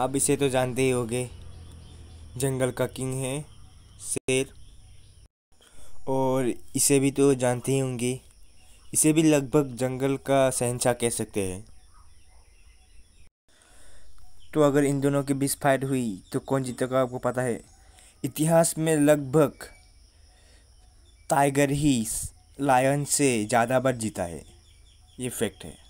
आप इसे तो जानते ही होंगे जंगल का किंग है शेर और इसे भी तो जानते ही होंगे इसे भी लगभग जंगल का सहनशाह कह सकते हैं तो अगर इन दोनों के बीच फाइट हुई तो कौन जीतेगा आपको पता है इतिहास में लगभग टाइगर ही लायन से ज़्यादा बार जीता है ये फैक्ट है